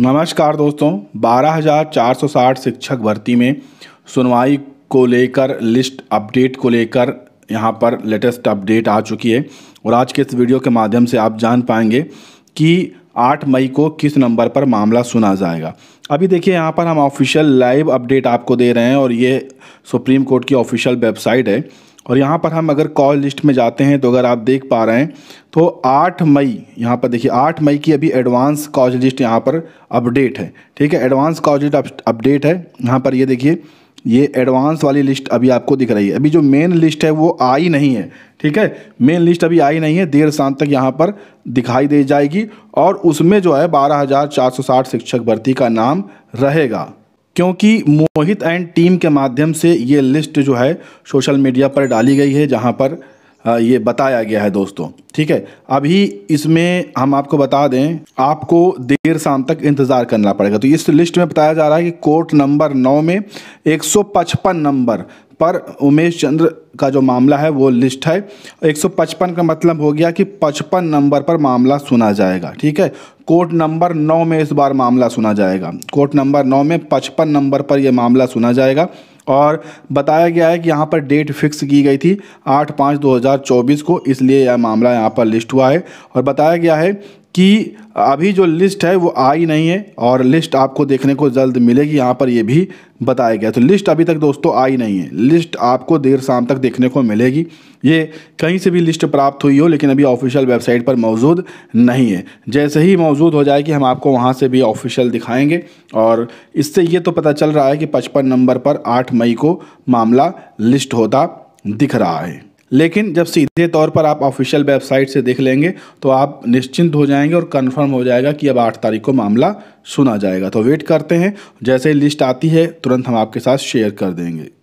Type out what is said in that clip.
नमस्कार दोस्तों 12,460 शिक्षक भर्ती में सुनवाई को लेकर लिस्ट अपडेट को लेकर यहां पर लेटेस्ट अपडेट आ चुकी है और आज के इस वीडियो के माध्यम से आप जान पाएंगे कि 8 मई को किस नंबर पर मामला सुना जाएगा अभी देखिए यहां पर हम ऑफिशियल लाइव अपडेट आपको दे रहे हैं और ये सुप्रीम कोर्ट की ऑफिशियल वेबसाइट है और यहाँ पर हम अगर कॉल लिस्ट में जाते हैं तो अगर आप देख पा रहे हैं तो 8 मई यहाँ पर देखिए 8 मई की अभी एडवांस कॉज लिस्ट यहाँ पर अपडेट है ठीक है एडवांस कॉज लिस्ट अपडेट है यहाँ पर ये देखिए ये एडवांस वाली लिस्ट अभी आपको दिख रही है अभी जो मेन लिस्ट है वो आई नहीं है ठीक है मेन लिस्ट अभी आई नहीं है देर शाम तक यहाँ पर दिखाई दे जाएगी और उसमें जो है बारह हज़ार चार सौ साठ शिक्षक भर्ती का नाम रहेगा क्योंकि मोहित एंड टीम के माध्यम से ये लिस्ट जो है सोशल मीडिया पर डाली गई है जहाँ पर ये बताया गया है दोस्तों ठीक है अभी इसमें हम आपको बता दें आपको देर शाम तक इंतज़ार करना पड़ेगा तो इस लिस्ट में बताया जा रहा है कि कोर्ट नंबर नौ में 155 नंबर पर उमेश चंद्र का जो मामला है वो लिस्ट है 155 का मतलब हो गया कि 55 नंबर पर मामला सुना जाएगा ठीक है कोर्ट नंबर 9 में इस बार मामला सुना जाएगा कोर्ट नंबर 9 में 55 नंबर पर यह मामला सुना जाएगा और बताया गया है कि यहाँ पर डेट फिक्स की गई थी आठ पाँच दो हज़ार चौबीस को इसलिए यह मामला यहाँ पर लिस्ट हुआ है और बताया गया है कि अभी जो लिस्ट है वो आई नहीं है और लिस्ट आपको देखने को जल्द मिलेगी यहाँ पर ये भी बताया गया तो लिस्ट अभी तक दोस्तों आई नहीं है लिस्ट आपको देर शाम तक देखने को मिलेगी ये कहीं से भी लिस्ट प्राप्त हुई हो लेकिन अभी ऑफिशियल वेबसाइट पर मौजूद नहीं है जैसे ही मौजूद हो जाएगी हम आपको वहाँ से भी ऑफिशियल दिखाएंगे और इससे ये तो पता चल रहा है कि पचपन नंबर पर आठ मई को मामला लिस्ट होता दिख रहा है लेकिन जब सीधे तौर पर आप ऑफिशियल वेबसाइट से देख लेंगे तो आप निश्चिंत हो जाएंगे और कंफर्म हो जाएगा कि अब आठ तारीख को मामला सुना जाएगा तो वेट करते हैं जैसे लिस्ट आती है तुरंत हम आपके साथ शेयर कर देंगे